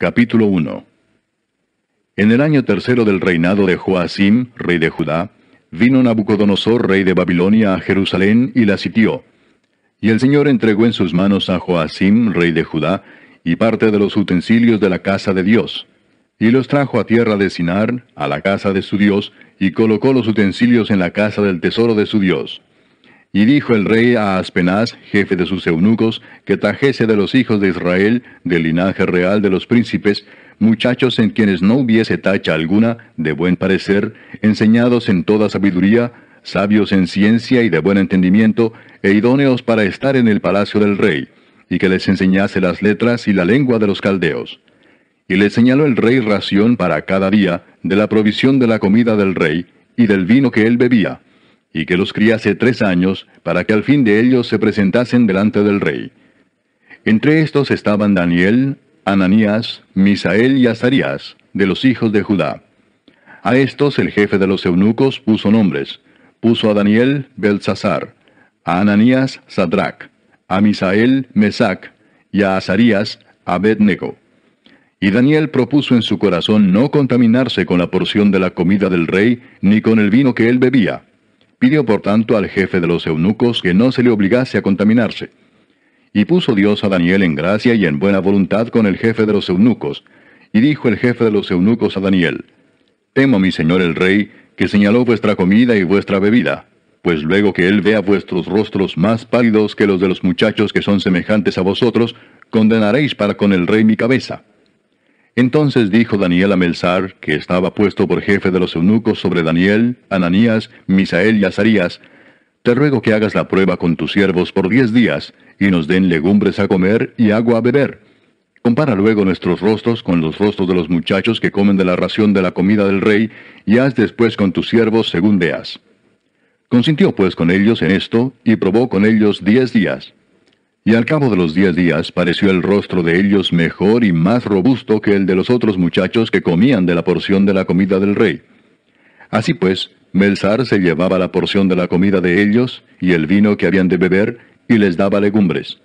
Capítulo 1 En el año tercero del reinado de Joacim, rey de Judá, vino Nabucodonosor, rey de Babilonia, a Jerusalén y la sitió. Y el Señor entregó en sus manos a Joacim, rey de Judá, y parte de los utensilios de la casa de Dios. Y los trajo a tierra de Sinar, a la casa de su Dios, y colocó los utensilios en la casa del tesoro de su Dios. Y dijo el rey a Aspenaz, jefe de sus eunucos, que trajese de los hijos de Israel, del linaje real de los príncipes, muchachos en quienes no hubiese tacha alguna, de buen parecer, enseñados en toda sabiduría, sabios en ciencia y de buen entendimiento, e idóneos para estar en el palacio del rey, y que les enseñase las letras y la lengua de los caldeos. Y le señaló el rey ración para cada día, de la provisión de la comida del rey, y del vino que él bebía, y que los criase tres años, para que al fin de ellos se presentasen delante del rey. Entre estos estaban Daniel, Ananías, Misael y Azarías, de los hijos de Judá. A estos el jefe de los eunucos puso nombres. Puso a Daniel Belsasar, a Ananías Sadrach, a Misael Mesac y a Azarías Abednego. Y Daniel propuso en su corazón no contaminarse con la porción de la comida del rey ni con el vino que él bebía, Pidió por tanto al jefe de los eunucos que no se le obligase a contaminarse. Y puso Dios a Daniel en gracia y en buena voluntad con el jefe de los eunucos. Y dijo el jefe de los eunucos a Daniel, Temo mi señor el rey, que señaló vuestra comida y vuestra bebida, pues luego que él vea vuestros rostros más pálidos que los de los muchachos que son semejantes a vosotros, condenaréis para con el rey mi cabeza. Entonces dijo Daniel a Melzar, que estaba puesto por jefe de los eunucos sobre Daniel, Ananías, Misael y Azarías, Te ruego que hagas la prueba con tus siervos por diez días, y nos den legumbres a comer y agua a beber. Compara luego nuestros rostros con los rostros de los muchachos que comen de la ración de la comida del rey, y haz después con tus siervos según veas. Consintió pues con ellos en esto, y probó con ellos diez días. Y al cabo de los diez días pareció el rostro de ellos mejor y más robusto que el de los otros muchachos que comían de la porción de la comida del rey. Así pues, Belsar se llevaba la porción de la comida de ellos y el vino que habían de beber y les daba legumbres.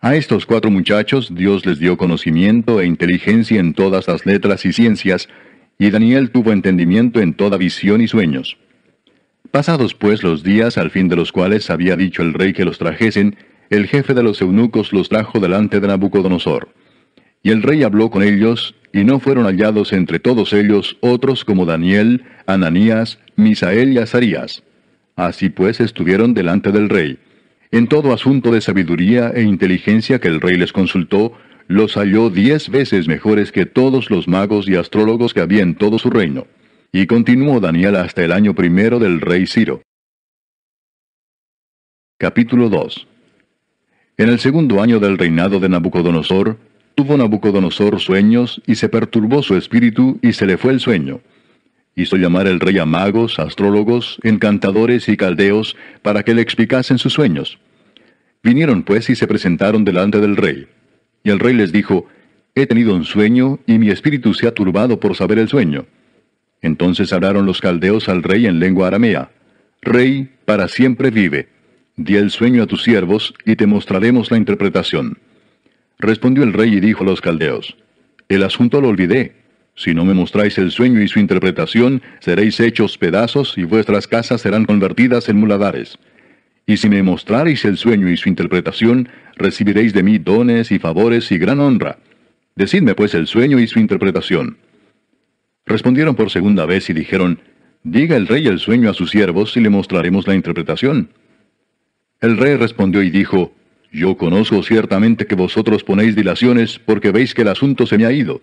A estos cuatro muchachos Dios les dio conocimiento e inteligencia en todas las letras y ciencias, y Daniel tuvo entendimiento en toda visión y sueños. Pasados pues los días al fin de los cuales había dicho el rey que los trajesen, el jefe de los eunucos los trajo delante de Nabucodonosor. Y el rey habló con ellos, y no fueron hallados entre todos ellos otros como Daniel, Ananías, Misael y Azarías. Así pues estuvieron delante del rey. En todo asunto de sabiduría e inteligencia que el rey les consultó, los halló diez veces mejores que todos los magos y astrólogos que había en todo su reino. Y continuó Daniel hasta el año primero del rey Ciro. Capítulo 2 en el segundo año del reinado de Nabucodonosor, tuvo Nabucodonosor sueños y se perturbó su espíritu y se le fue el sueño. Hizo llamar el rey a magos, astrólogos, encantadores y caldeos para que le explicasen sus sueños. Vinieron pues y se presentaron delante del rey. Y el rey les dijo, He tenido un sueño y mi espíritu se ha turbado por saber el sueño. Entonces hablaron los caldeos al rey en lengua aramea, Rey, para siempre vive. Di el sueño a tus siervos, y te mostraremos la interpretación. Respondió el rey y dijo a los caldeos, El asunto lo olvidé. Si no me mostráis el sueño y su interpretación, seréis hechos pedazos y vuestras casas serán convertidas en muladares. Y si me mostraréis el sueño y su interpretación, recibiréis de mí dones y favores y gran honra. Decidme pues el sueño y su interpretación. Respondieron por segunda vez y dijeron, Diga el rey el sueño a sus siervos y le mostraremos la interpretación. El rey respondió y dijo, Yo conozco ciertamente que vosotros ponéis dilaciones porque veis que el asunto se me ha ido.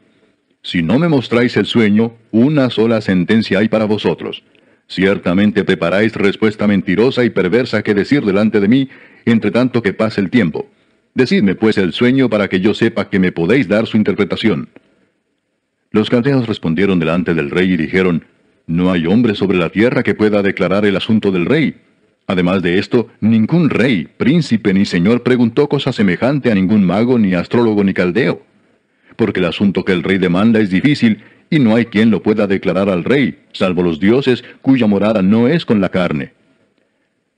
Si no me mostráis el sueño, una sola sentencia hay para vosotros. Ciertamente preparáis respuesta mentirosa y perversa que decir delante de mí, entre tanto que pase el tiempo. Decidme pues el sueño para que yo sepa que me podéis dar su interpretación. Los caldeos respondieron delante del rey y dijeron, No hay hombre sobre la tierra que pueda declarar el asunto del rey Además de esto, ningún rey, príncipe ni señor preguntó cosa semejante a ningún mago, ni astrólogo, ni caldeo. Porque el asunto que el rey demanda es difícil, y no hay quien lo pueda declarar al rey, salvo los dioses, cuya morada no es con la carne.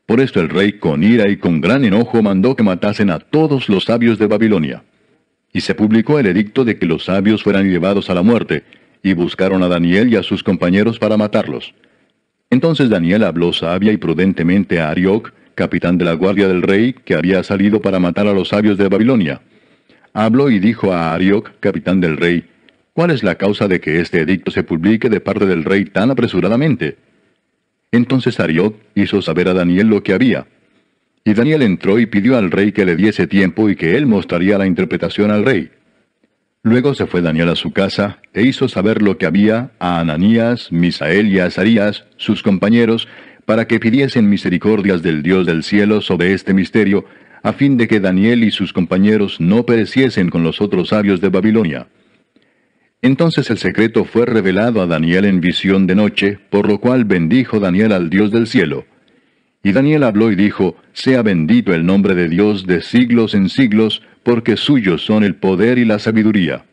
Por esto el rey, con ira y con gran enojo, mandó que matasen a todos los sabios de Babilonia. Y se publicó el edicto de que los sabios fueran llevados a la muerte, y buscaron a Daniel y a sus compañeros para matarlos. Entonces Daniel habló sabia y prudentemente a Arioc, capitán de la guardia del rey, que había salido para matar a los sabios de Babilonia. Habló y dijo a Arioc, capitán del rey, ¿cuál es la causa de que este edicto se publique de parte del rey tan apresuradamente? Entonces Arioc hizo saber a Daniel lo que había. Y Daniel entró y pidió al rey que le diese tiempo y que él mostraría la interpretación al rey. Luego se fue Daniel a su casa e hizo saber lo que había a Ananías, Misael y Azarías, sus compañeros, para que pidiesen misericordias del Dios del cielo sobre este misterio, a fin de que Daniel y sus compañeros no pereciesen con los otros sabios de Babilonia. Entonces el secreto fue revelado a Daniel en visión de noche, por lo cual bendijo Daniel al Dios del cielo. Y Daniel habló y dijo, Sea bendito el nombre de Dios de siglos en siglos, porque suyos son el poder y la sabiduría.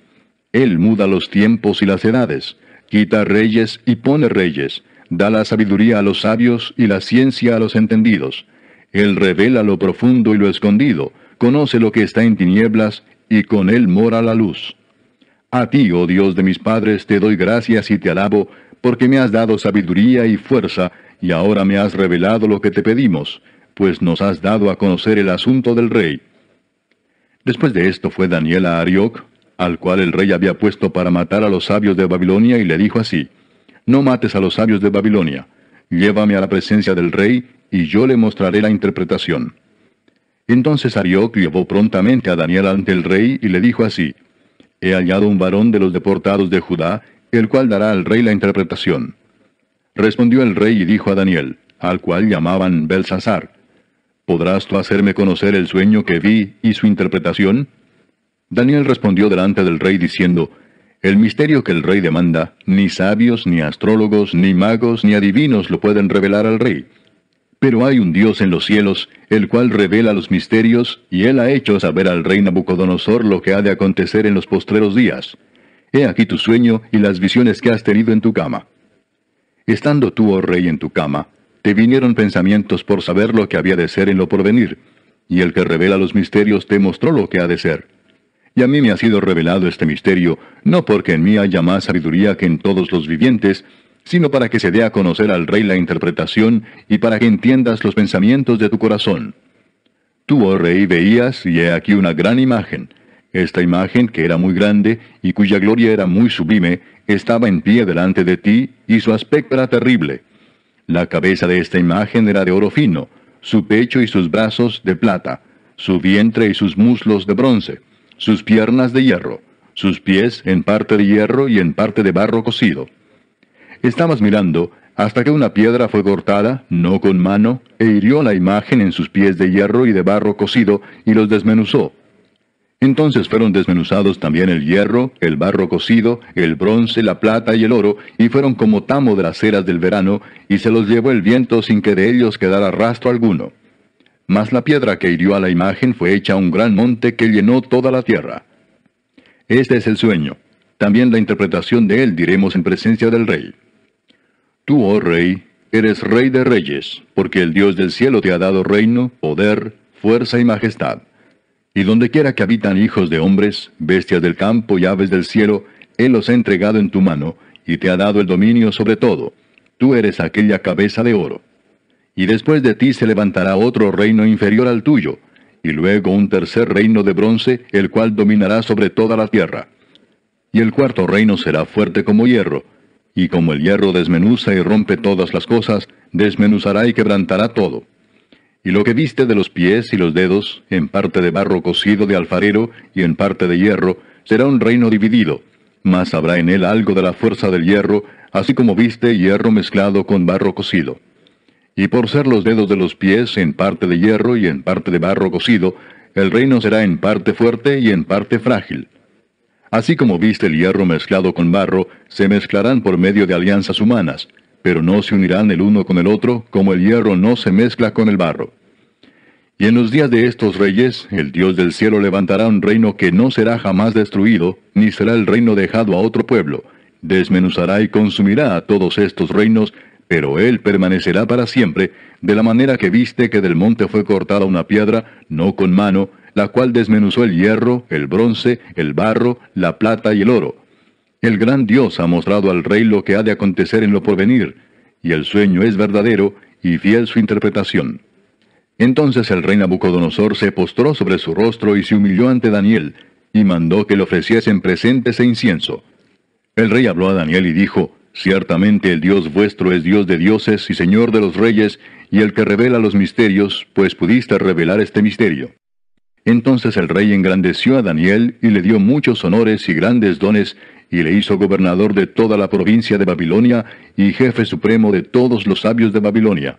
Él muda los tiempos y las edades, quita reyes y pone reyes, da la sabiduría a los sabios y la ciencia a los entendidos. Él revela lo profundo y lo escondido, conoce lo que está en tinieblas, y con él mora la luz. A ti, oh Dios de mis padres, te doy gracias y te alabo, porque me has dado sabiduría y fuerza, y ahora me has revelado lo que te pedimos, pues nos has dado a conocer el asunto del rey. Después de esto fue Daniel a Arioc, al cual el rey había puesto para matar a los sabios de Babilonia, y le dijo así, No mates a los sabios de Babilonia, llévame a la presencia del rey, y yo le mostraré la interpretación. Entonces Arioc llevó prontamente a Daniel ante el rey, y le dijo así, He hallado un varón de los deportados de Judá, el cual dará al rey la interpretación. Respondió el rey y dijo a Daniel, al cual llamaban Belsasar, ¿Podrás tú hacerme conocer el sueño que vi y su interpretación? Daniel respondió delante del rey diciendo, El misterio que el rey demanda, ni sabios, ni astrólogos, ni magos, ni adivinos lo pueden revelar al rey. Pero hay un Dios en los cielos, el cual revela los misterios, y él ha hecho saber al rey Nabucodonosor lo que ha de acontecer en los postreros días. He aquí tu sueño y las visiones que has tenido en tu cama. Estando tú, oh rey, en tu cama, te vinieron pensamientos por saber lo que había de ser en lo porvenir, y el que revela los misterios te mostró lo que ha de ser. Y a mí me ha sido revelado este misterio, no porque en mí haya más sabiduría que en todos los vivientes, sino para que se dé a conocer al Rey la interpretación y para que entiendas los pensamientos de tu corazón. Tú, oh Rey, veías, y he aquí una gran imagen. Esta imagen, que era muy grande y cuya gloria era muy sublime, estaba en pie delante de ti, y su aspecto era terrible. La cabeza de esta imagen era de oro fino, su pecho y sus brazos de plata, su vientre y sus muslos de bronce, sus piernas de hierro, sus pies en parte de hierro y en parte de barro cocido. Estabas mirando hasta que una piedra fue cortada, no con mano, e hirió la imagen en sus pies de hierro y de barro cocido y los desmenuzó, entonces fueron desmenuzados también el hierro, el barro cocido, el bronce, la plata y el oro, y fueron como tamo de las ceras del verano, y se los llevó el viento sin que de ellos quedara rastro alguno. Mas la piedra que hirió a la imagen fue hecha un gran monte que llenó toda la tierra. Este es el sueño. También la interpretación de él diremos en presencia del rey. Tú, oh rey, eres rey de reyes, porque el Dios del cielo te ha dado reino, poder, fuerza y majestad. Y donde quiera que habitan hijos de hombres, bestias del campo y aves del cielo, Él los ha entregado en tu mano, y te ha dado el dominio sobre todo. Tú eres aquella cabeza de oro. Y después de ti se levantará otro reino inferior al tuyo, y luego un tercer reino de bronce, el cual dominará sobre toda la tierra. Y el cuarto reino será fuerte como hierro, y como el hierro desmenuza y rompe todas las cosas, desmenuzará y quebrantará todo y lo que viste de los pies y los dedos, en parte de barro cocido de alfarero y en parte de hierro, será un reino dividido, mas habrá en él algo de la fuerza del hierro, así como viste hierro mezclado con barro cocido. Y por ser los dedos de los pies en parte de hierro y en parte de barro cocido, el reino será en parte fuerte y en parte frágil. Así como viste el hierro mezclado con barro, se mezclarán por medio de alianzas humanas, pero no se unirán el uno con el otro, como el hierro no se mezcla con el barro. Y en los días de estos reyes, el Dios del cielo levantará un reino que no será jamás destruido, ni será el reino dejado a otro pueblo. Desmenuzará y consumirá a todos estos reinos, pero él permanecerá para siempre, de la manera que viste que del monte fue cortada una piedra, no con mano, la cual desmenuzó el hierro, el bronce, el barro, la plata y el oro. El gran Dios ha mostrado al rey lo que ha de acontecer en lo porvenir, y el sueño es verdadero y fiel su interpretación. Entonces el rey Nabucodonosor se postró sobre su rostro y se humilló ante Daniel, y mandó que le ofreciesen presentes e incienso. El rey habló a Daniel y dijo, Ciertamente el Dios vuestro es Dios de dioses y Señor de los reyes, y el que revela los misterios, pues pudiste revelar este misterio. Entonces el rey engrandeció a Daniel y le dio muchos honores y grandes dones, y le hizo gobernador de toda la provincia de Babilonia y jefe supremo de todos los sabios de Babilonia.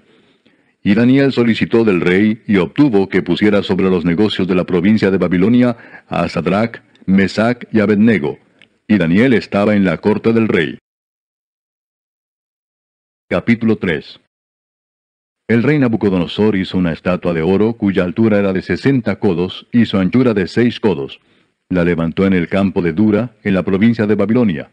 Y Daniel solicitó del rey y obtuvo que pusiera sobre los negocios de la provincia de Babilonia a Sadrach, Mesac y Abednego. Y Daniel estaba en la corte del rey. Capítulo 3 El rey Nabucodonosor hizo una estatua de oro cuya altura era de sesenta codos y su anchura de seis codos la levantó en el campo de Dura, en la provincia de Babilonia,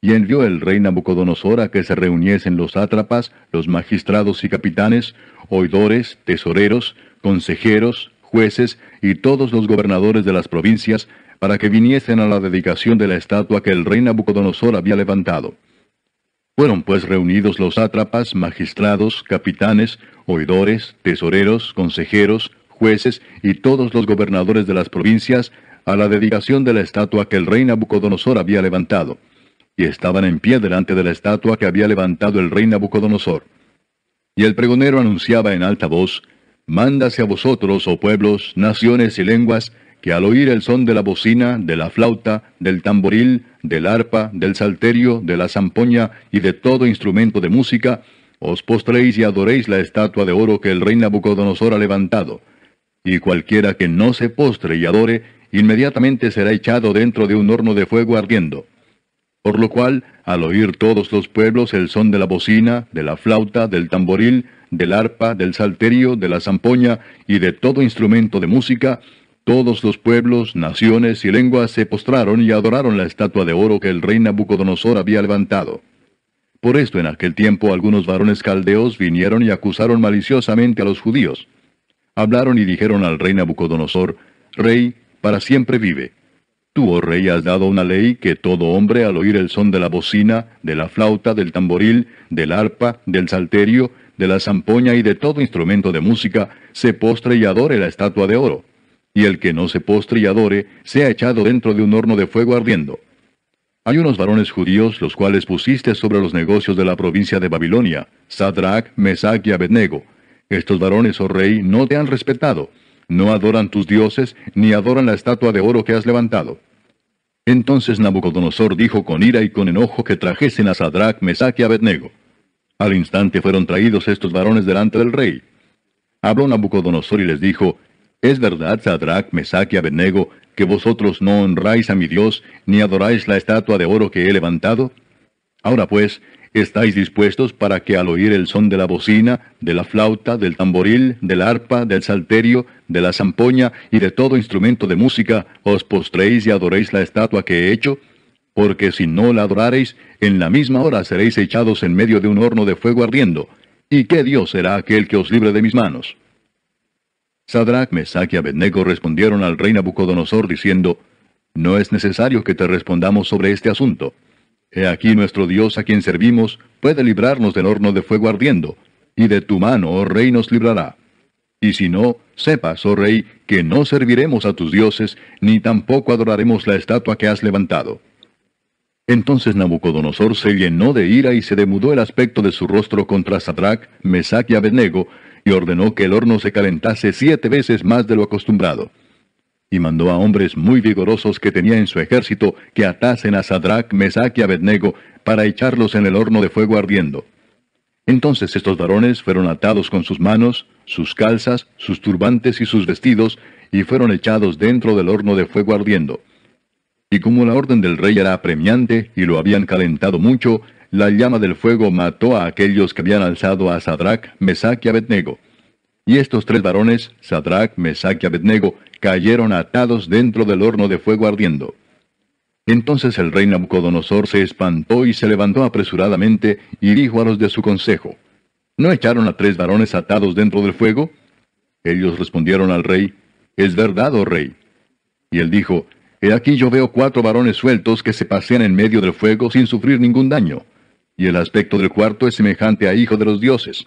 y envió el rey Nabucodonosor a que se reuniesen los sátrapas, los magistrados y capitanes, oidores, tesoreros, consejeros, jueces y todos los gobernadores de las provincias para que viniesen a la dedicación de la estatua que el rey Nabucodonosor había levantado. Fueron pues reunidos los sátrapas, magistrados, capitanes, oidores, tesoreros, consejeros, jueces y todos los gobernadores de las provincias a la dedicación de la estatua que el rey Nabucodonosor había levantado, y estaban en pie delante de la estatua que había levantado el rey Nabucodonosor. Y el pregonero anunciaba en alta voz, Mándase a vosotros, oh pueblos, naciones y lenguas, que al oír el son de la bocina, de la flauta, del tamboril, del arpa, del salterio, de la zampoña y de todo instrumento de música, os postréis y adoréis la estatua de oro que el rey Nabucodonosor ha levantado. Y cualquiera que no se postre y adore, inmediatamente será echado dentro de un horno de fuego ardiendo. Por lo cual, al oír todos los pueblos el son de la bocina, de la flauta, del tamboril, del arpa, del salterio, de la zampoña y de todo instrumento de música, todos los pueblos, naciones y lenguas se postraron y adoraron la estatua de oro que el rey Nabucodonosor había levantado. Por esto en aquel tiempo algunos varones caldeos vinieron y acusaron maliciosamente a los judíos. Hablaron y dijeron al rey Nabucodonosor, Rey, para siempre vive. Tú, oh rey, has dado una ley que todo hombre al oír el son de la bocina, de la flauta, del tamboril, del arpa, del salterio, de la zampoña y de todo instrumento de música, se postre y adore la estatua de oro. Y el que no se postre y adore, sea echado dentro de un horno de fuego ardiendo. Hay unos varones judíos los cuales pusiste sobre los negocios de la provincia de Babilonia, Sadrach, Mesach y Abednego. Estos varones, oh rey, no te han respetado no adoran tus dioses, ni adoran la estatua de oro que has levantado. Entonces Nabucodonosor dijo con ira y con enojo que trajesen a Sadrach, Mesach y Abednego. Al instante fueron traídos estos varones delante del rey. Habló Nabucodonosor y les dijo, ¿Es verdad, Sadrach, Mesach y Abednego, que vosotros no honráis a mi Dios, ni adoráis la estatua de oro que he levantado? Ahora pues, ¿Estáis dispuestos para que al oír el son de la bocina, de la flauta, del tamboril, del arpa, del salterio, de la zampoña y de todo instrumento de música, os postréis y adoréis la estatua que he hecho? Porque si no la adorareis, en la misma hora seréis echados en medio de un horno de fuego ardiendo. ¿Y qué Dios será aquel que os libre de mis manos? Sadrach, Mesach y Abednego respondieron al rey Nabucodonosor diciendo, No es necesario que te respondamos sobre este asunto He aquí nuestro Dios a quien servimos puede librarnos del horno de fuego ardiendo, y de tu mano, oh rey, nos librará. Y si no, sepas, oh rey, que no serviremos a tus dioses, ni tampoco adoraremos la estatua que has levantado. Entonces Nabucodonosor se llenó de ira y se demudó el aspecto de su rostro contra Sadrach, Mesach y Abednego, y ordenó que el horno se calentase siete veces más de lo acostumbrado y mandó a hombres muy vigorosos que tenía en su ejército que atasen a Sadrach, Mesach y Abednego para echarlos en el horno de fuego ardiendo. Entonces estos varones fueron atados con sus manos, sus calzas, sus turbantes y sus vestidos, y fueron echados dentro del horno de fuego ardiendo. Y como la orden del rey era apremiante y lo habían calentado mucho, la llama del fuego mató a aquellos que habían alzado a Sadrach, Mesach y Abednego. Y estos tres varones, Sadrach, Mesach y Abednego, cayeron atados dentro del horno de fuego ardiendo. Entonces el rey Nabucodonosor se espantó y se levantó apresuradamente y dijo a los de su consejo, ¿No echaron a tres varones atados dentro del fuego? Ellos respondieron al rey, Es verdad, oh rey. Y él dijo, He aquí yo veo cuatro varones sueltos que se pasean en medio del fuego sin sufrir ningún daño, y el aspecto del cuarto es semejante a hijo de los dioses.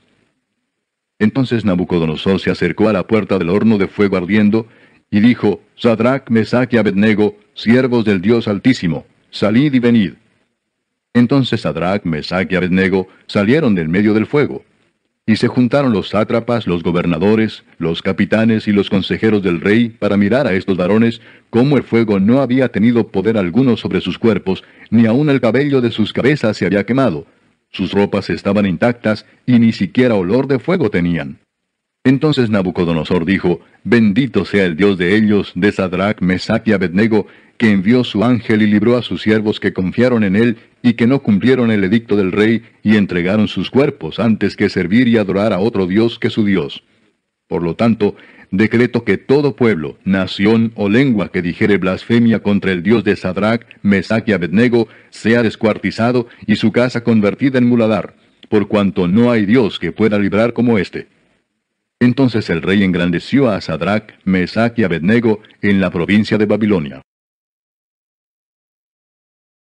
Entonces Nabucodonosor se acercó a la puerta del horno de fuego ardiendo, y dijo, Sadrach, Mesach y Abednego, siervos del Dios Altísimo, salid y venid. Entonces Sadrach, Mesach y Abednego salieron del medio del fuego. Y se juntaron los sátrapas, los gobernadores, los capitanes y los consejeros del rey para mirar a estos varones cómo el fuego no había tenido poder alguno sobre sus cuerpos, ni aun el cabello de sus cabezas se había quemado, sus ropas estaban intactas y ni siquiera olor de fuego tenían. Entonces Nabucodonosor dijo, Bendito sea el Dios de ellos, de Sadrach, Mesach y Abednego, que envió su ángel y libró a sus siervos que confiaron en él y que no cumplieron el edicto del rey y entregaron sus cuerpos antes que servir y adorar a otro Dios que su Dios. Por lo tanto, decreto que todo pueblo, nación o lengua que dijere blasfemia contra el Dios de Sadrach, Mesach y Abednego, sea descuartizado y su casa convertida en muladar, por cuanto no hay Dios que pueda librar como éste. Entonces el rey engrandeció a Sadrach, Mesach y Abednego en la provincia de Babilonia.